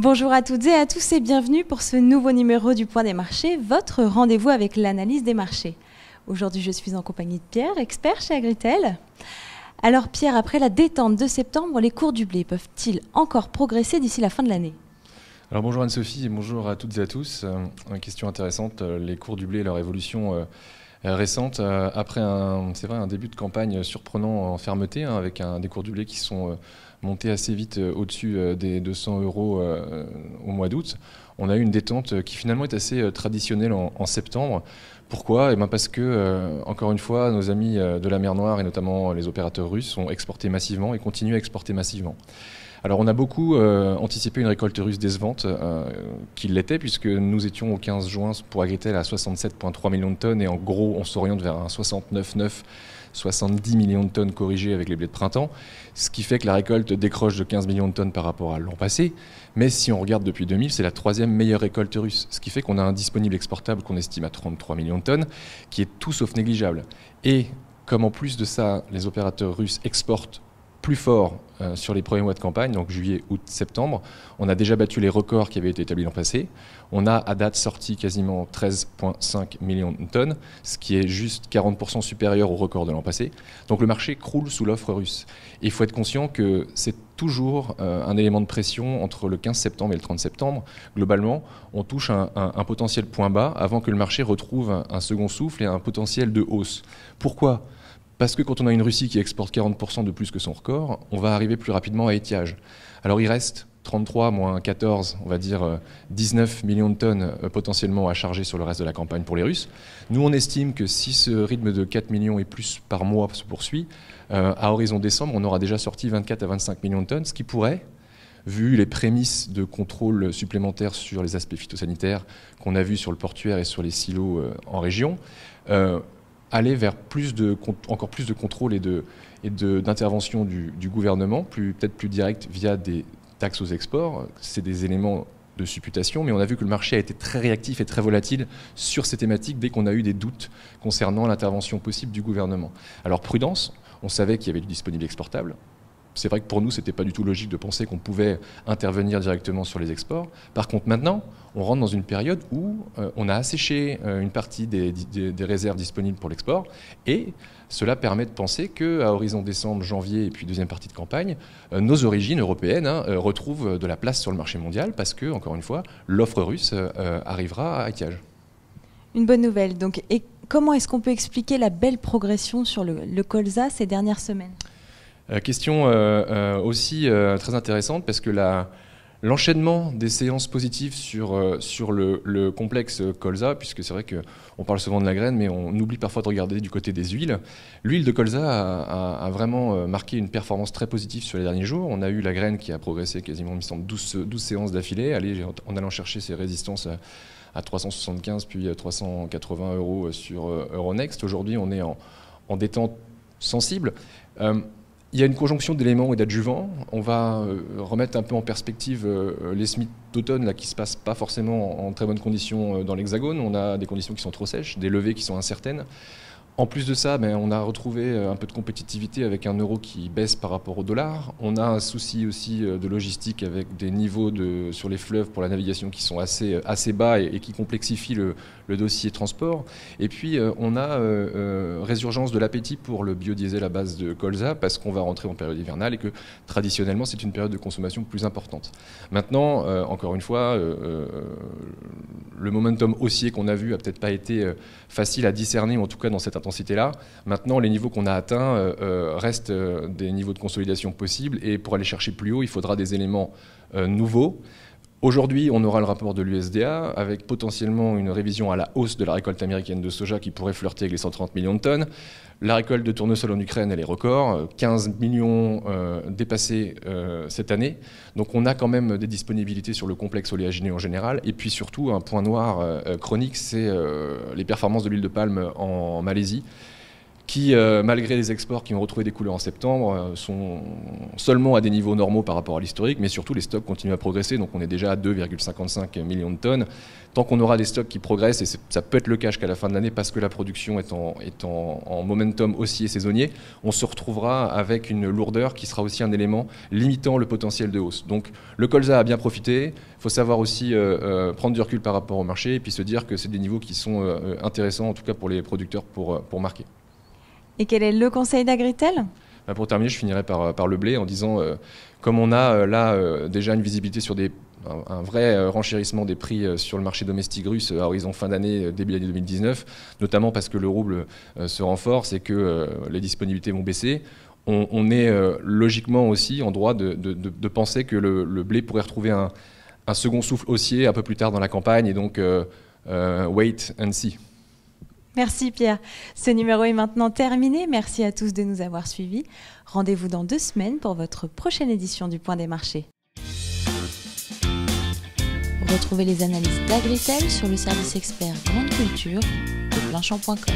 Bonjour à toutes et à tous et bienvenue pour ce nouveau numéro du Point des marchés, votre rendez-vous avec l'analyse des marchés. Aujourd'hui, je suis en compagnie de Pierre, expert chez Agritel. Alors Pierre, après la détente de septembre, les cours du blé peuvent-ils encore progresser d'ici la fin de l'année alors bonjour Anne-Sophie et bonjour à toutes et à tous. Une euh, question intéressante, euh, les cours du blé et leur évolution euh, euh, récente, euh, après un, c'est vrai, un début de campagne surprenant en fermeté, hein, avec un, des cours du blé qui sont euh, montés assez vite au-dessus des 200 euros au mois d'août, on a eu une détente qui finalement est assez traditionnelle en, septembre. Pourquoi eh ben, Parce que, encore une fois, nos amis de la mer Noire et notamment les opérateurs russes ont exporté massivement et continuent à exporter massivement. Alors on a beaucoup euh, anticipé une récolte russe décevante, euh, qui l'était, puisque nous étions au 15 juin pour Agritel à 67,3 millions de tonnes, et en gros on s'oriente vers un 69,9 70 millions de tonnes corrigées avec les blés de printemps, ce qui fait que la récolte décroche de 15 millions de tonnes par rapport à l'an passé. Mais si on regarde depuis 2000, c'est la troisième meilleure récolte russe, ce qui fait qu'on a un disponible exportable qu'on estime à 33 millions de tonnes, qui est tout sauf négligeable. Et comme en plus de ça, les opérateurs russes exportent plus fort euh, sur les premiers mois de campagne, donc juillet, août, septembre. On a déjà battu les records qui avaient été établis l'an passé. On a à date sorti quasiment 13,5 millions de tonnes, ce qui est juste 40% supérieur au record de l'an passé. Donc le marché croule sous l'offre russe. il faut être conscient que c'est toujours euh, un élément de pression entre le 15 septembre et le 30 septembre. Globalement, on touche un, potentiel point bas avant que le marché retrouve un second souffle et un potentiel de hausse. Pourquoi parce que quand on a une Russie qui exporte 40% de plus que son record, on va arriver plus rapidement à étiage. Alors il reste 33 moins 14, on va dire 19 euh, millions de tonnes euh, potentiellement à charger sur le reste de la campagne pour les Russes. Nous, on estime que si ce rythme de 4 millions et plus par mois se poursuit, euh, à horizon décembre, on aura déjà sorti 24 à 25 millions de tonnes, ce qui pourrait, vu les prémices de contrôle supplémentaires sur les aspects phytosanitaires qu'on a vus sur le portuaire et sur les silos en région, aller vers encore plus de contrôle et d'intervention du, du, gouvernement, peut-être plus direct via des taxes aux exports. C'est des éléments de supputation, mais on a vu que le marché a été très réactif et très volatile sur ces thématiques dès qu'on a eu des doutes concernant l'intervention possible du gouvernement. Alors prudence, on savait qu'il y avait du disponible exportable, c'est vrai que pour nous, ce n'était pas du tout logique de penser qu'on pouvait intervenir directement sur les exports. Par contre, maintenant, on rentre dans une période où euh, on a asséché euh, une partie des, réserves disponibles pour l'export et cela permet de penser qu'à horizon décembre, janvier et puis deuxième partie de campagne, euh, nos origines européennes hein, retrouvent de la place sur le marché mondial parce que, encore une fois, l'offre russe arrivera à étiage. Une bonne nouvelle. Donc, et comment est-ce qu'on peut expliquer la belle progression sur le colza ces dernières semaines euh, question euh, euh, aussi très intéressante parce que L'enchaînement des séances positives sur, sur le, complexe colza, puisque c'est vrai qu'on parle souvent de la graine, mais on oublie parfois de regarder du côté des huiles. L'huile de colza a, vraiment marqué une performance très positive sur les derniers jours. On a eu la graine qui a progressé quasiment, 12, 12 séances d'affilée, en allant chercher ses résistances à, 375 puis à 380 euros sur Euronext. Aujourd'hui, on est en, en détente sensible. Il y a une conjonction d'éléments et d'adjuvants. On va euh, remettre un peu en perspective euh, les semis d'automne qui ne se passent pas forcément en très bonnes conditions euh, dans l'Hexagone. On a des conditions qui sont trop sèches, des levées qui sont incertaines. En plus de ça, ben, on a retrouvé euh, un peu de compétitivité avec un euro qui baisse par rapport au dollar. On a un souci aussi euh, de logistique avec des niveaux sur les fleuves pour la navigation qui sont assez, euh, bas et, qui complexifient le, dossier transport. Et puis, on a résurgence de l'appétit pour le biodiesel à base de colza parce qu'on va rentrer en période hivernale et que traditionnellement, c'est une période de consommation plus importante. Maintenant, encore une fois, le momentum haussier qu'on a vu a peut-être pas été euh, facile à discerner, en tout cas dans cette intensité-là. Maintenant, les niveaux qu'on a atteints euh, euh, restent des niveaux de consolidation possibles et pour aller chercher plus haut, il faudra des éléments nouveaux. Aujourd'hui, on aura le rapport de l'USDA avec potentiellement une révision à la hausse de la récolte américaine de soja qui pourrait flirter avec les 130 millions de tonnes. La récolte de tournesol en Ukraine, elle est record, 15 euh, millions euh, dépassés euh, cette année. Donc on a quand même des disponibilités sur le complexe oléagineux en général. Et puis surtout, un point noir chronique, c'est les performances de l'huile de palme en Malaisie qui, euh, malgré les exports qui ont retrouvé des couleurs en septembre, euh, sont seulement à des niveaux normaux par rapport à l'historique, mais surtout les stocks continuent à progresser, donc on est déjà à 2,55 millions de tonnes. Tant qu'on aura des stocks qui progressent, et ça peut être le cas jusqu'à la fin de l'année, parce que la production est, en, en, momentum haussier saisonnier, on se retrouvera avec une lourdeur qui sera aussi un élément limitant le potentiel de hausse. Donc le colza a bien profité, il faut savoir aussi euh, prendre du recul par rapport au marché, et puis se dire que c'est des niveaux qui sont intéressants, en tout cas pour les producteurs, pour, pour marquer. Et quel est le conseil d'Agritel bah, Pour terminer, je finirai par, euh, le blé en disant, euh, comme on a euh, là déjà une visibilité sur des un vrai renchérissement des prix sur le marché domestique russe à horizon fin d'année, début d'année 2019, notamment parce que le rouble se renforce et que les disponibilités vont baisser. On, est logiquement aussi en droit de, penser que le, blé pourrait retrouver un, second souffle haussier un peu plus tard dans la campagne et donc wait and see. Merci Pierre. Ce numéro est maintenant terminé. Merci à tous de nous avoir suivis. Rendez-vous dans deux semaines pour votre prochaine édition du Point des marchés. Retrouvez les analyses d'Agritel sur le service expert Grande Culture de planchamp.com.